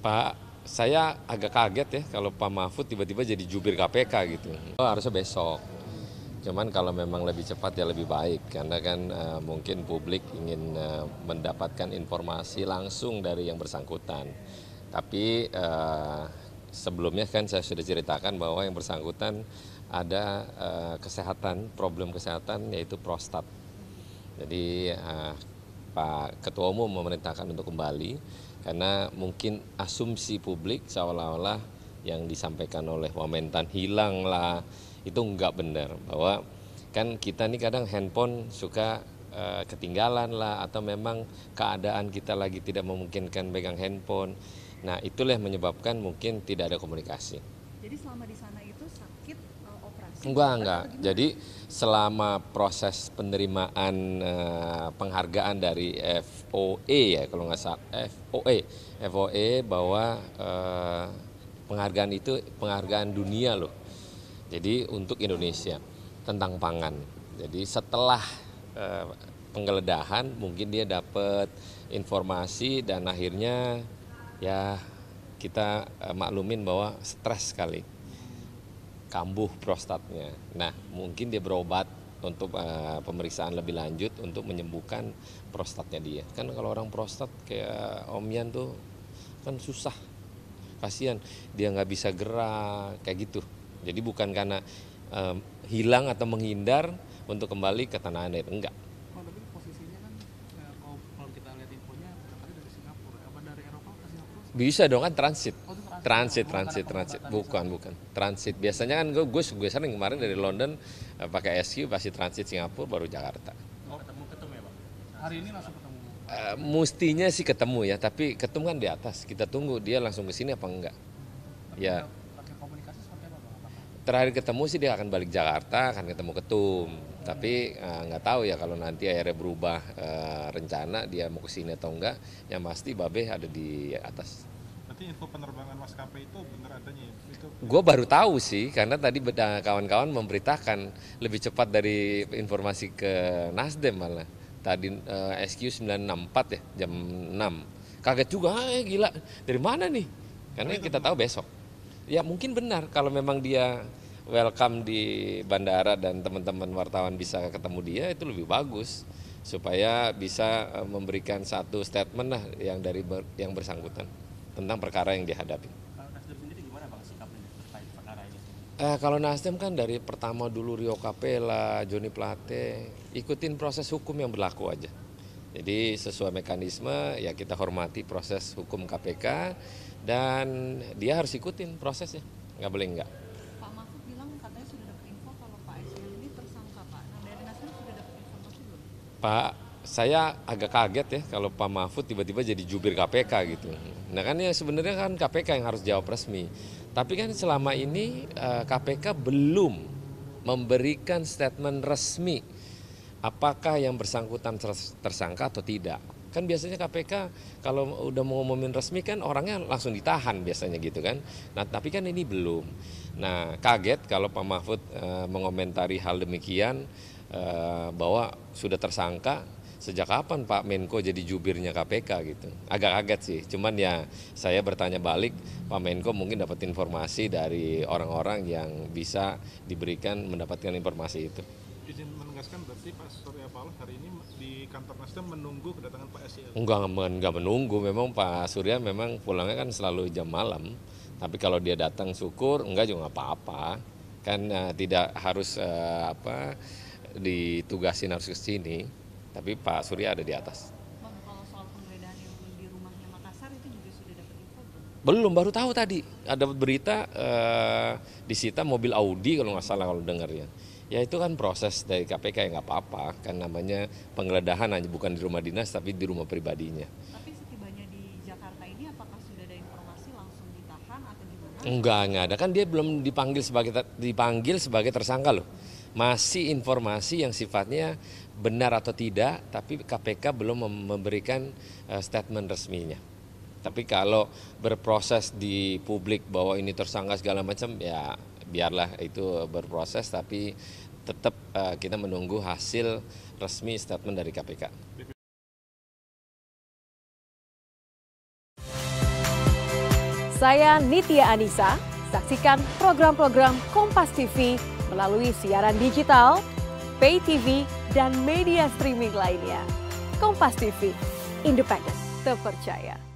Pak, saya agak kaget ya kalau Pak Mahfud tiba-tiba jadi jubir KPK gitu. Oh, harusnya besok. Cuman kalau memang lebih cepat ya lebih baik karena kan uh, mungkin publik ingin uh, mendapatkan informasi langsung dari yang bersangkutan. Tapi uh, sebelumnya kan saya sudah ceritakan bahwa yang bersangkutan ada uh, kesehatan, problem kesehatan yaitu prostat. Jadi uh, Pak Ketua Umum memerintahkan untuk kembali karena mungkin asumsi publik seolah-olah yang disampaikan oleh Wamentan hilang lah itu nggak benar bahwa kan kita nih kadang handphone suka uh, ketinggalan lah atau memang keadaan kita lagi tidak memungkinkan pegang handphone nah itulah yang menyebabkan mungkin tidak ada komunikasi. Jadi selama di sana itu sakit uh, operasi? Enggak, enggak. Jadi selama proses penerimaan uh, penghargaan dari FOE ya kalau nggak salah FOE, FOE bahwa uh, penghargaan itu penghargaan dunia loh. Jadi untuk Indonesia tentang pangan. Jadi setelah uh, penggeledahan mungkin dia dapat informasi dan akhirnya ya kita eh, maklumin bahwa stres sekali kambuh prostatnya. Nah, mungkin dia berobat untuk uh, pemeriksaan lebih lanjut untuk menyembuhkan prostatnya dia. Kan kalau orang prostat kayak Om Yan tuh kan susah, kasihan dia nggak bisa gerak kayak gitu. Jadi bukan karena um, hilang atau menghindar untuk kembali ke tanah air, enggak. Bisa dong kan transit. Oh, transit, transit, transit. Bukan, bukan. Transit. Biasanya kan gue gue, gue sering kemarin dari London eh, pakai SQ pasti transit Singapura baru Jakarta. Oh, ketemu ketemu ya, Pak. Hari ini langsung ketemu. Uh, mustinya sih ketemu ya, tapi ketemu kan di atas. Kita tunggu dia langsung ke sini apa enggak. Ya terakhir ketemu sih dia akan balik Jakarta akan ketemu ketum tapi eh, nggak uh, tahu ya kalau nanti akhirnya berubah uh, rencana dia mau kesini atau enggak yang pasti Babe ada di atas berarti info penerbangan maskapai itu benar adanya ya? Itu... Gue baru tahu sih, karena tadi kawan-kawan memberitakan lebih cepat dari informasi ke Nasdem malah. Tadi uh, SQ 964 ya, jam 6. Kaget juga, eh, gila, dari mana nih? Karena kita tahu besok. Ya mungkin benar, kalau memang dia welcome di bandara dan teman-teman wartawan bisa ketemu dia itu lebih bagus supaya bisa eh, memberikan satu statement lah yang dari ber, yang bersangkutan tentang perkara yang dihadapi. Kalau Nasdem Eh, kalau Nasdem kan dari pertama dulu Rio Capella, Joni Plate, ikutin proses hukum yang berlaku aja. Jadi sesuai mekanisme ya kita hormati proses hukum KPK dan dia harus ikutin prosesnya, nggak boleh nggak. Pak saya agak kaget ya kalau Pak Mahfud tiba-tiba jadi jubir KPK gitu. Nah kan ya sebenarnya kan KPK yang harus jawab resmi. Tapi kan selama ini KPK eh, belum memberikan statement resmi apakah yang bersangkutan tersangka atau tidak. Kan biasanya KPK kalau udah mau resmi kan orangnya langsung ditahan biasanya gitu kan. Nah tapi kan ini belum. Nah kaget kalau Pak Mahfud e, mengomentari hal demikian e, bahwa sudah tersangka sejak kapan Pak Menko jadi jubirnya KPK gitu. Agak kaget sih, cuman ya saya bertanya balik, Pak Menko mungkin dapat informasi dari orang-orang yang bisa diberikan mendapatkan informasi itu izin menegaskan berarti Pak Surya Paloh hari ini di kantor Nasdem menunggu kedatangan Pak SEL? Enggak, enggak menunggu. Memang Pak Surya memang pulangnya kan selalu jam malam. Tapi kalau dia datang syukur, enggak juga apa-apa. Kan uh, tidak harus uh, apa ditugasin harus ke sini. Tapi Pak Surya ada di atas. Bang, kalau soal penggeledahan yang di rumahnya Makassar itu juga sudah dapat info belum? Belum, baru tahu tadi. Ada berita uh, disita mobil Audi kalau nggak salah kalau dengarnya. Ya itu kan proses dari KPK yang nggak apa-apa, kan namanya penggeledahan hanya bukan di rumah dinas tapi di rumah pribadinya. Tapi setibanya di Jakarta ini apakah sudah ada informasi langsung ditahan atau gimana? Enggak, enggak ada. Kan dia belum dipanggil sebagai dipanggil sebagai tersangka loh. Masih informasi yang sifatnya benar atau tidak, tapi KPK belum memberikan eh, statement resminya. Tapi kalau berproses di publik bahwa ini tersangka segala macam, ya biarlah itu berproses tapi tetap uh, kita menunggu hasil resmi statement dari KPK. Saya Nitya Anissa, saksikan program-program Kompas TV melalui siaran digital, pay TV, dan media streaming lainnya. Kompas TV, independen, terpercaya.